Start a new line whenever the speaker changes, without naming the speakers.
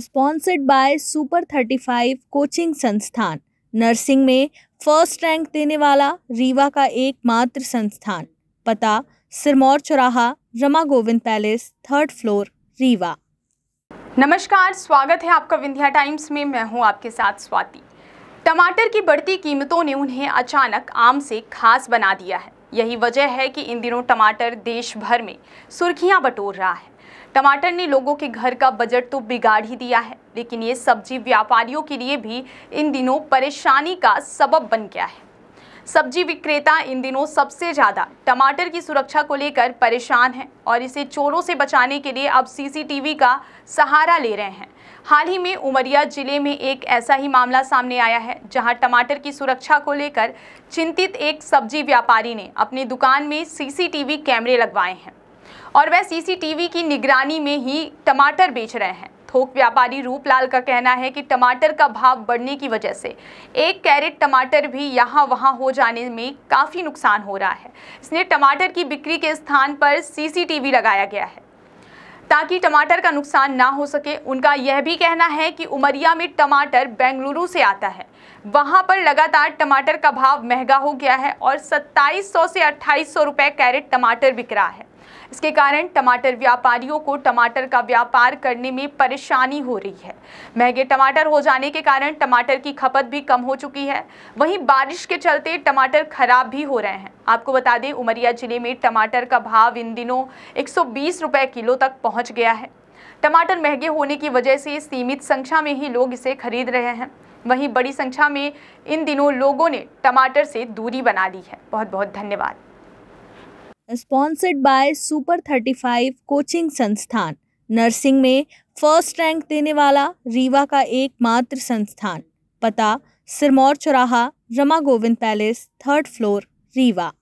sponsored by super thirty five coaching संस्थान nursing में first rank देने वाला रीवा का एकमात्र संस्थान पता सिरमौर
चौराहा Rama Govind palace third floor Rewa नमस्कार स्वागत है आपका विंध्या टाइम्स में मैं हूं आपके साथ स्वाति टमाटर की बढ़ती कीमतों ने उन्हें अचानक आम से खास बना दिया है यही वजह है कि इन दिनों टमाटर देश भर में सुर्खियां बटोर रहा है टमाटर ने लोगों के घर का बजट तो बिगाड़ ही दिया है लेकिन ये सब्जी व्यापारियों के लिए भी इन दिनों परेशानी का सबब बन गया है सब्जी विक्रेता इन दिनों सबसे ज़्यादा टमाटर की सुरक्षा को लेकर परेशान हैं और इसे चोरों से बचाने के लिए अब सीसीटीवी का सहारा ले रहे हैं हाल ही में उमरिया जिले में एक ऐसा ही मामला सामने आया है जहां टमाटर की सुरक्षा को लेकर चिंतित एक सब्जी व्यापारी ने अपनी दुकान में सीसीटीवी कैमरे लगवाए हैं और वह सीसीटीवी की निगरानी में ही टमाटर बेच रहे हैं थोक व्यापारी रूपलाल का कहना है कि टमाटर का भाव बढ़ने की वजह से एक कैरेट टमाटर भी यहाँ वहाँ हो जाने में काफ़ी नुकसान हो रहा है इसलिए टमाटर की बिक्री के स्थान पर सीसीटीवी लगाया गया है ताकि टमाटर का नुकसान ना हो सके उनका यह भी कहना है कि उमरिया में टमाटर बेंगलुरु से आता है वहाँ पर लगातार टमाटर का भाव महंगा हो गया है और 2700 से 2800 रुपए कैरेट टमाटर बिक रहा है इसके कारण टमाटर व्यापारियों को टमाटर का व्यापार करने में परेशानी हो रही है महंगे टमाटर हो जाने के कारण टमाटर की खपत भी कम हो चुकी है वहीं बारिश के चलते टमाटर खराब भी हो रहे हैं आपको बता दें उमरिया जिले में टमाटर का भाव इन दिनों एक सौ किलो तक पहुँच गया है टमाटर महंगे होने की वजह से सीमित संख्या में ही लोग इसे खरीद रहे हैं वहीं बड़ी संख्या में इन दिनों लोगों ने टमाटर से दूरी बना ली है बहुत बहुत धन्यवाद
sponsored by super thirty five coaching संस्थान नर्सिंग में फर्स्ट रैंक देने वाला रीवा का एकमात्र संस्थान पता सिरमौर चौराहा Rama Govind palace third floor Rewa